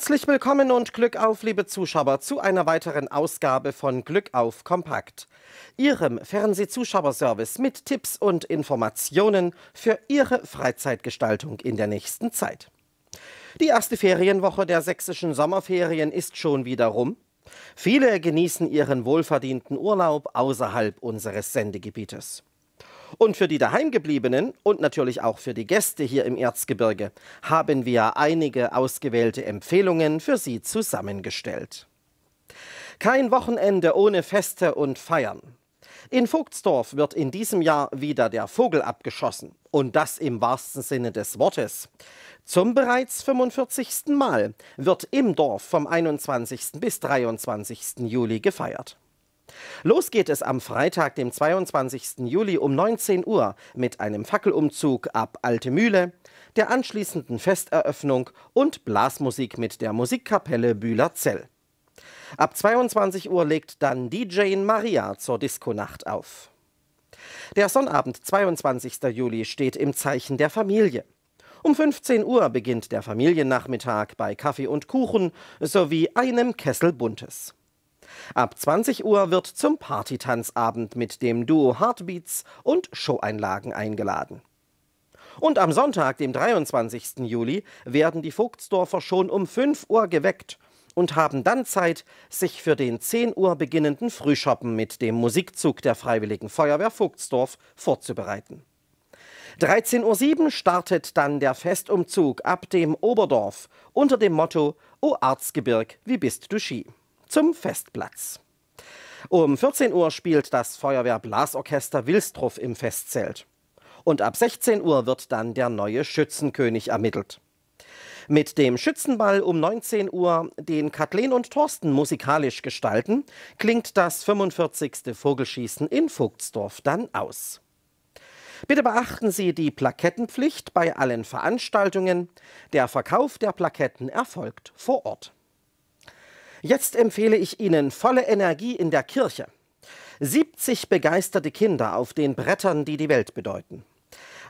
Herzlich willkommen und Glück auf, liebe Zuschauer, zu einer weiteren Ausgabe von Glück auf Kompakt, Ihrem Fernsehzuschauerservice mit Tipps und Informationen für Ihre Freizeitgestaltung in der nächsten Zeit. Die erste Ferienwoche der sächsischen Sommerferien ist schon wieder rum. Viele genießen ihren wohlverdienten Urlaub außerhalb unseres Sendegebietes. Und für die Daheimgebliebenen und natürlich auch für die Gäste hier im Erzgebirge haben wir einige ausgewählte Empfehlungen für Sie zusammengestellt. Kein Wochenende ohne Feste und Feiern. In Vogtsdorf wird in diesem Jahr wieder der Vogel abgeschossen. Und das im wahrsten Sinne des Wortes. Zum bereits 45. Mal wird im Dorf vom 21. bis 23. Juli gefeiert. Los geht es am Freitag, dem 22. Juli um 19 Uhr mit einem Fackelumzug ab Alte Mühle, der anschließenden Festeröffnung und Blasmusik mit der Musikkapelle Bühlerzell. Ab 22 Uhr legt dann DJ Maria zur Diskonacht auf. Der Sonnabend, 22. Juli, steht im Zeichen der Familie. Um 15 Uhr beginnt der Familiennachmittag bei Kaffee und Kuchen sowie einem Kessel Buntes. Ab 20 Uhr wird zum Partytanzabend mit dem Duo Heartbeats und Showeinlagen eingeladen. Und am Sonntag, dem 23. Juli, werden die Vogtsdorfer schon um 5 Uhr geweckt und haben dann Zeit, sich für den 10 Uhr beginnenden Frühschoppen mit dem Musikzug der Freiwilligen Feuerwehr Vogtsdorf vorzubereiten. 13.07 Uhr startet dann der Festumzug ab dem Oberdorf unter dem Motto O Arzgebirg, wie bist du Ski? zum Festplatz. Um 14 Uhr spielt das Feuerwehrblasorchester Wilstroff im Festzelt. Und ab 16 Uhr wird dann der neue Schützenkönig ermittelt. Mit dem Schützenball um 19 Uhr, den Kathleen und Thorsten musikalisch gestalten, klingt das 45. Vogelschießen in Vogtsdorf dann aus. Bitte beachten Sie die Plakettenpflicht bei allen Veranstaltungen. Der Verkauf der Plaketten erfolgt vor Ort. Jetzt empfehle ich Ihnen volle Energie in der Kirche. 70 begeisterte Kinder auf den Brettern, die die Welt bedeuten.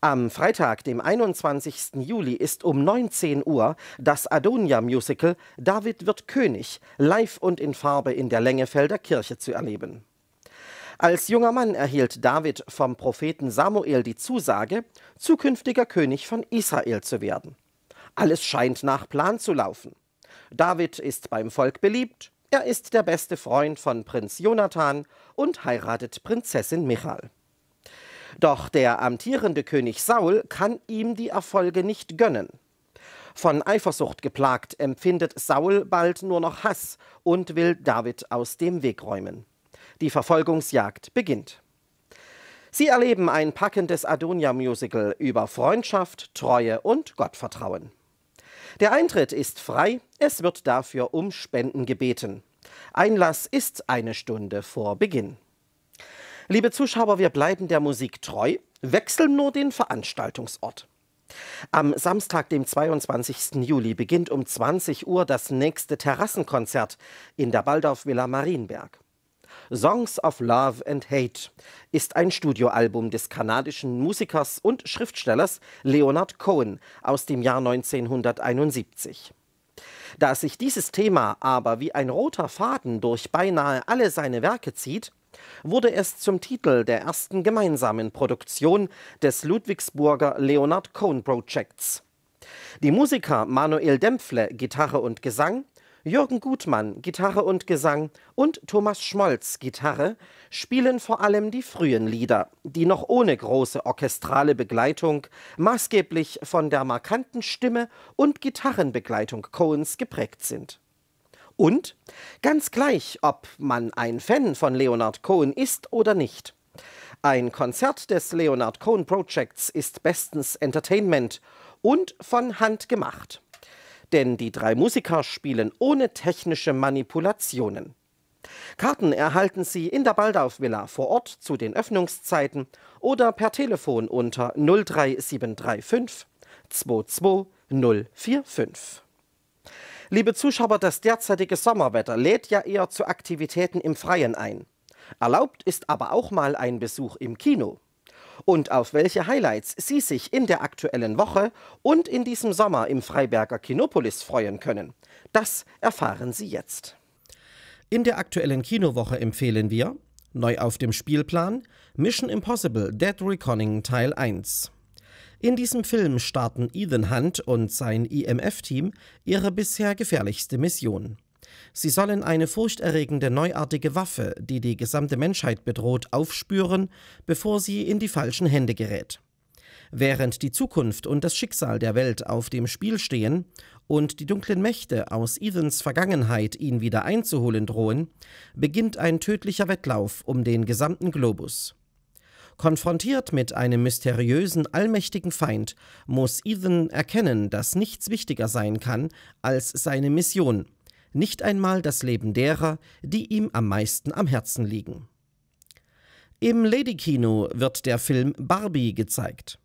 Am Freitag, dem 21. Juli, ist um 19 Uhr das Adonia-Musical David wird König live und in Farbe in der Längefelder Kirche zu erleben. Als junger Mann erhielt David vom Propheten Samuel die Zusage, zukünftiger König von Israel zu werden. Alles scheint nach Plan zu laufen. David ist beim Volk beliebt, er ist der beste Freund von Prinz Jonathan und heiratet Prinzessin Michal. Doch der amtierende König Saul kann ihm die Erfolge nicht gönnen. Von Eifersucht geplagt empfindet Saul bald nur noch Hass und will David aus dem Weg räumen. Die Verfolgungsjagd beginnt. Sie erleben ein packendes Adonia-Musical über Freundschaft, Treue und Gottvertrauen. Der Eintritt ist frei, es wird dafür um Spenden gebeten. Einlass ist eine Stunde vor Beginn. Liebe Zuschauer, wir bleiben der Musik treu, wechseln nur den Veranstaltungsort. Am Samstag, dem 22. Juli, beginnt um 20 Uhr das nächste Terrassenkonzert in der Baldorf Villa Marienberg. Songs of Love and Hate ist ein Studioalbum des kanadischen Musikers und Schriftstellers Leonard Cohen aus dem Jahr 1971. Da sich dieses Thema aber wie ein roter Faden durch beinahe alle seine Werke zieht, wurde es zum Titel der ersten gemeinsamen Produktion des Ludwigsburger Leonard Cohen Projects. Die Musiker Manuel Dempfle, Gitarre und Gesang, Jürgen Gutmann, Gitarre und Gesang und Thomas Schmolz, Gitarre, spielen vor allem die frühen Lieder, die noch ohne große orchestrale Begleitung maßgeblich von der markanten Stimme und Gitarrenbegleitung Coens geprägt sind. Und ganz gleich, ob man ein Fan von Leonard Cohen ist oder nicht. Ein Konzert des Leonard Cohen Projects ist bestens Entertainment und von Hand gemacht denn die drei Musiker spielen ohne technische Manipulationen. Karten erhalten Sie in der Baldauf-Villa vor Ort zu den Öffnungszeiten oder per Telefon unter 03735 22045. Liebe Zuschauer, das derzeitige Sommerwetter lädt ja eher zu Aktivitäten im Freien ein. Erlaubt ist aber auch mal ein Besuch im Kino und auf welche Highlights Sie sich in der aktuellen Woche und in diesem Sommer im Freiberger Kinopolis freuen können. Das erfahren Sie jetzt. In der aktuellen Kinowoche empfehlen wir Neu auf dem Spielplan Mission Impossible Dead Reconning Teil 1. In diesem Film starten Ethan Hunt und sein IMF-Team e ihre bisher gefährlichste Mission. Sie sollen eine furchterregende neuartige Waffe, die die gesamte Menschheit bedroht, aufspüren, bevor sie in die falschen Hände gerät. Während die Zukunft und das Schicksal der Welt auf dem Spiel stehen und die dunklen Mächte aus Ethans Vergangenheit ihn wieder einzuholen drohen, beginnt ein tödlicher Wettlauf um den gesamten Globus. Konfrontiert mit einem mysteriösen, allmächtigen Feind muss Ethan erkennen, dass nichts wichtiger sein kann als seine Mission – nicht einmal das Leben derer, die ihm am meisten am Herzen liegen. Im Ladykino wird der Film Barbie gezeigt.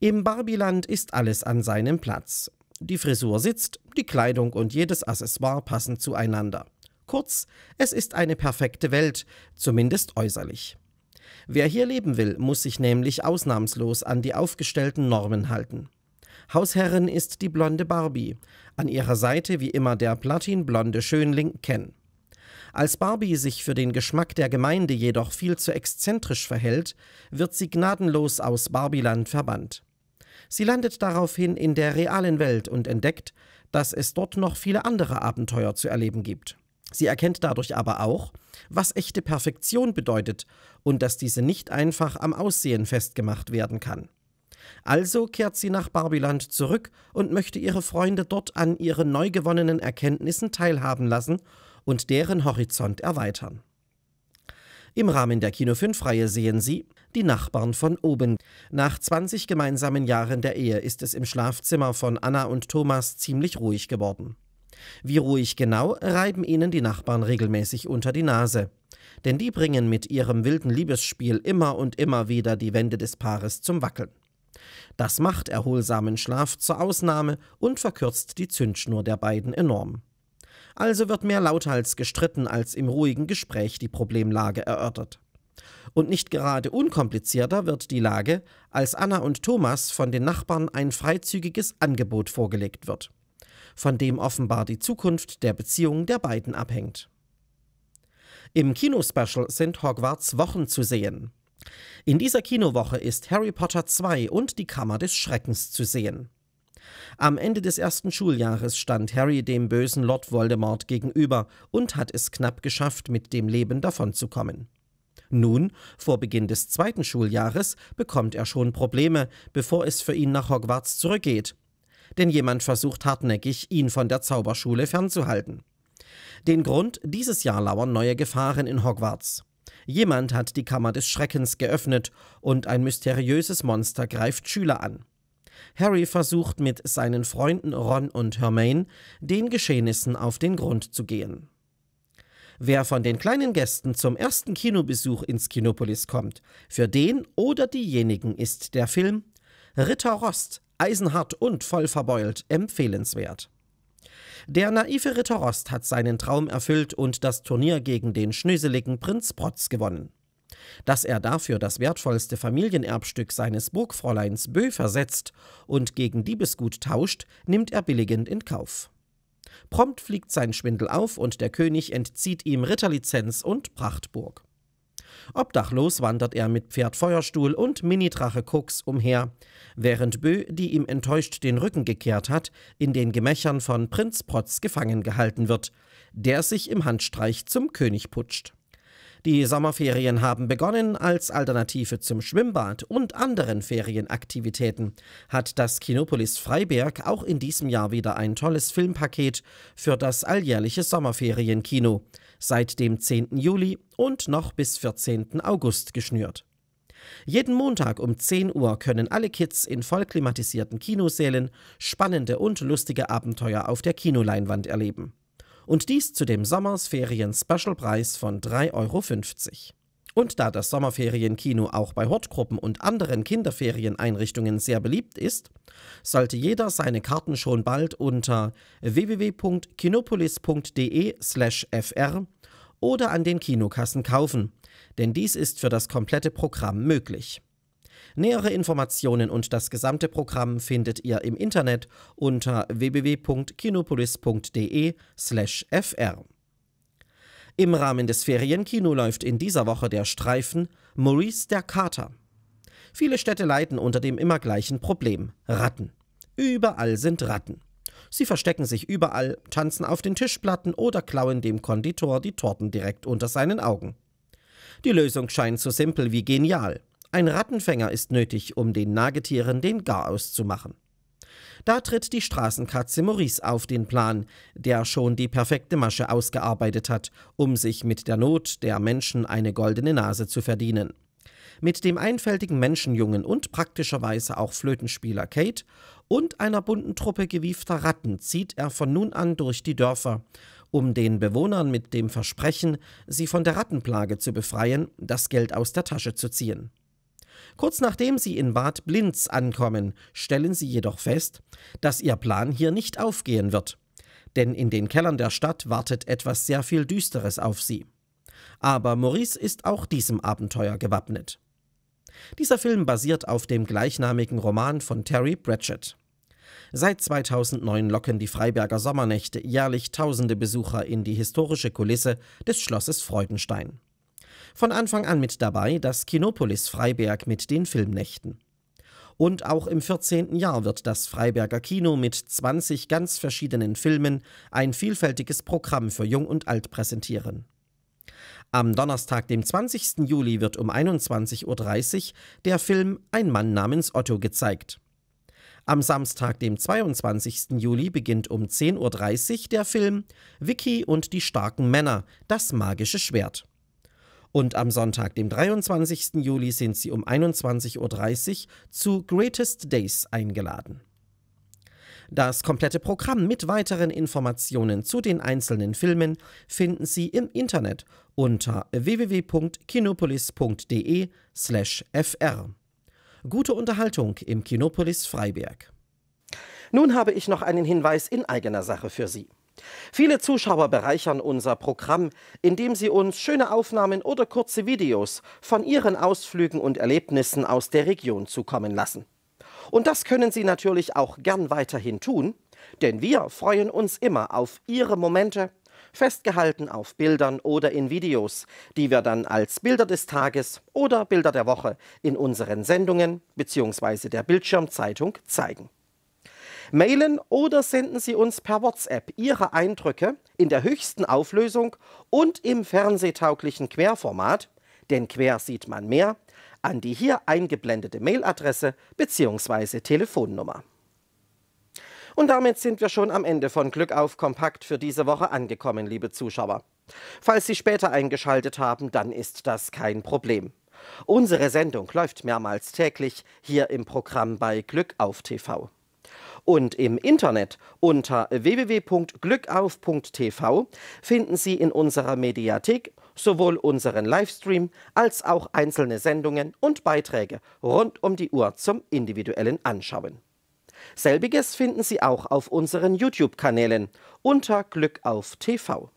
Im Barbiland ist alles an seinem Platz. Die Frisur sitzt, die Kleidung und jedes Accessoire passen zueinander. Kurz, es ist eine perfekte Welt, zumindest äußerlich. Wer hier leben will, muss sich nämlich ausnahmslos an die aufgestellten Normen halten. Hausherrin ist die blonde Barbie. An ihrer Seite wie immer der platinblonde Schönling Ken. Als Barbie sich für den Geschmack der Gemeinde jedoch viel zu exzentrisch verhält, wird sie gnadenlos aus Barbiland verbannt. Sie landet daraufhin in der realen Welt und entdeckt, dass es dort noch viele andere Abenteuer zu erleben gibt. Sie erkennt dadurch aber auch, was echte Perfektion bedeutet und dass diese nicht einfach am Aussehen festgemacht werden kann. Also kehrt sie nach Barbiland zurück und möchte ihre Freunde dort an ihren neu gewonnenen Erkenntnissen teilhaben lassen und deren Horizont erweitern. Im Rahmen der Kino 5-Reihe sehen Sie Die Nachbarn von oben. Nach 20 gemeinsamen Jahren der Ehe ist es im Schlafzimmer von Anna und Thomas ziemlich ruhig geworden. Wie ruhig genau, reiben ihnen die Nachbarn regelmäßig unter die Nase. Denn die bringen mit ihrem wilden Liebesspiel immer und immer wieder die Wände des Paares zum Wackeln. Das macht erholsamen Schlaf zur Ausnahme und verkürzt die Zündschnur der beiden enorm. Also wird mehr lauthals gestritten als im ruhigen Gespräch die Problemlage erörtert. Und nicht gerade unkomplizierter wird die Lage, als Anna und Thomas von den Nachbarn ein freizügiges Angebot vorgelegt wird, von dem offenbar die Zukunft der Beziehung der beiden abhängt. Im Kinospecial sind Hogwarts Wochen zu sehen. In dieser Kinowoche ist Harry Potter 2 und die Kammer des Schreckens zu sehen. Am Ende des ersten Schuljahres stand Harry dem bösen Lord Voldemort gegenüber und hat es knapp geschafft, mit dem Leben davonzukommen. Nun, vor Beginn des zweiten Schuljahres, bekommt er schon Probleme, bevor es für ihn nach Hogwarts zurückgeht. Denn jemand versucht hartnäckig, ihn von der Zauberschule fernzuhalten. Den Grund, dieses Jahr lauern neue Gefahren in Hogwarts. Jemand hat die Kammer des Schreckens geöffnet und ein mysteriöses Monster greift Schüler an. Harry versucht mit seinen Freunden Ron und Hermaine, den Geschehnissen auf den Grund zu gehen. Wer von den kleinen Gästen zum ersten Kinobesuch ins Kinopolis kommt, für den oder diejenigen ist der Film Ritter Rost, Eisenhart und voll verbeult empfehlenswert. Der naive Ritter Rost hat seinen Traum erfüllt und das Turnier gegen den schnöseligen Prinz Protz gewonnen. Dass er dafür das wertvollste Familienerbstück seines Burgfräuleins Bö versetzt und gegen Diebesgut tauscht, nimmt er billigend in Kauf. Prompt fliegt sein Schwindel auf und der König entzieht ihm Ritterlizenz und Prachtburg. Obdachlos wandert er mit Pferd Feuerstuhl und Minidrache Kux umher, während Bö, die ihm enttäuscht den Rücken gekehrt hat, in den Gemächern von Prinz Protz gefangen gehalten wird, der sich im Handstreich zum König putscht. Die Sommerferien haben begonnen. Als Alternative zum Schwimmbad und anderen Ferienaktivitäten hat das Kinopolis Freiberg auch in diesem Jahr wieder ein tolles Filmpaket für das alljährliche Sommerferienkino seit dem 10. Juli und noch bis 14. August geschnürt. Jeden Montag um 10 Uhr können alle Kids in vollklimatisierten Kinosälen spannende und lustige Abenteuer auf der Kinoleinwand erleben. Und dies zu dem Sommersferien-Special-Preis von 3,50 Euro. Und da das Sommerferienkino auch bei Hortgruppen und anderen Kinderferieneinrichtungen sehr beliebt ist, sollte jeder seine Karten schon bald unter www.kinopolis.de/fr oder an den Kinokassen kaufen, denn dies ist für das komplette Programm möglich. Nähere Informationen und das gesamte Programm findet ihr im Internet unter www.kinopolis.de/fr. Im Rahmen des Ferienkino läuft in dieser Woche der Streifen Maurice der Kater. Viele Städte leiden unter dem immer gleichen Problem: Ratten. Überall sind Ratten. Sie verstecken sich überall, tanzen auf den Tischplatten oder klauen dem Konditor die Torten direkt unter seinen Augen. Die Lösung scheint so simpel wie genial. Ein Rattenfänger ist nötig, um den Nagetieren den Garaus zu machen. Da tritt die Straßenkatze Maurice auf den Plan, der schon die perfekte Masche ausgearbeitet hat, um sich mit der Not der Menschen eine goldene Nase zu verdienen. Mit dem einfältigen Menschenjungen und praktischerweise auch Flötenspieler Kate und einer bunten Truppe gewiefter Ratten zieht er von nun an durch die Dörfer, um den Bewohnern mit dem Versprechen, sie von der Rattenplage zu befreien, das Geld aus der Tasche zu ziehen. Kurz nachdem sie in Bad Blinz ankommen, stellen sie jedoch fest, dass ihr Plan hier nicht aufgehen wird. Denn in den Kellern der Stadt wartet etwas sehr viel Düsteres auf sie. Aber Maurice ist auch diesem Abenteuer gewappnet. Dieser Film basiert auf dem gleichnamigen Roman von Terry Pratchett. Seit 2009 locken die Freiberger Sommernächte jährlich tausende Besucher in die historische Kulisse des Schlosses Freudenstein von Anfang an mit dabei das Kinopolis Freiberg mit den Filmnächten. Und auch im 14. Jahr wird das Freiberger Kino mit 20 ganz verschiedenen Filmen ein vielfältiges Programm für Jung und Alt präsentieren. Am Donnerstag, dem 20. Juli, wird um 21.30 Uhr der Film Ein Mann namens Otto gezeigt. Am Samstag, dem 22. Juli, beginnt um 10.30 Uhr der Film Vicky und die starken Männer, das magische Schwert. Und am Sonntag, dem 23. Juli, sind sie um 21.30 Uhr zu Greatest Days eingeladen. Das komplette Programm mit weiteren Informationen zu den einzelnen Filmen finden Sie im Internet unter www.kinopolis.de/fr. Gute Unterhaltung im Kinopolis Freiberg. Nun habe ich noch einen Hinweis in eigener Sache für Sie. Viele Zuschauer bereichern unser Programm, indem sie uns schöne Aufnahmen oder kurze Videos von ihren Ausflügen und Erlebnissen aus der Region zukommen lassen. Und das können Sie natürlich auch gern weiterhin tun, denn wir freuen uns immer auf Ihre Momente, festgehalten auf Bildern oder in Videos, die wir dann als Bilder des Tages oder Bilder der Woche in unseren Sendungen bzw. der Bildschirmzeitung zeigen. Mailen oder senden Sie uns per WhatsApp Ihre Eindrücke in der höchsten Auflösung und im fernsehtauglichen Querformat, denn quer sieht man mehr, an die hier eingeblendete Mailadresse bzw. Telefonnummer. Und damit sind wir schon am Ende von Glück auf Kompakt für diese Woche angekommen, liebe Zuschauer. Falls Sie später eingeschaltet haben, dann ist das kein Problem. Unsere Sendung läuft mehrmals täglich hier im Programm bei Glück auf TV. Und im Internet unter www.glückauf.tv finden Sie in unserer Mediathek sowohl unseren Livestream als auch einzelne Sendungen und Beiträge rund um die Uhr zum individuellen Anschauen. Selbiges finden Sie auch auf unseren YouTube-Kanälen unter Glück auf TV.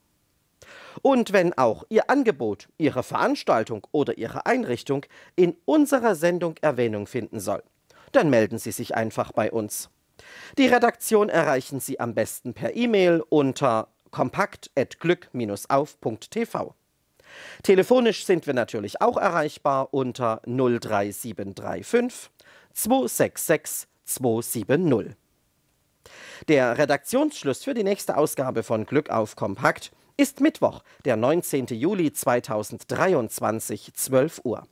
Und wenn auch Ihr Angebot, Ihre Veranstaltung oder Ihre Einrichtung in unserer Sendung Erwähnung finden soll, dann melden Sie sich einfach bei uns. Die Redaktion erreichen Sie am besten per E-Mail unter kompakt.glück-auf.tv. Telefonisch sind wir natürlich auch erreichbar unter 03735 266 270. Der Redaktionsschluss für die nächste Ausgabe von Glück auf Kompakt ist Mittwoch, der 19. Juli 2023, 12 Uhr.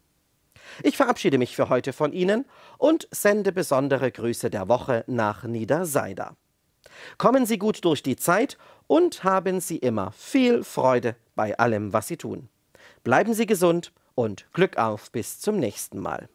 Ich verabschiede mich für heute von Ihnen und sende besondere Grüße der Woche nach Niederseida. Kommen Sie gut durch die Zeit und haben Sie immer viel Freude bei allem, was Sie tun. Bleiben Sie gesund und Glück auf bis zum nächsten Mal.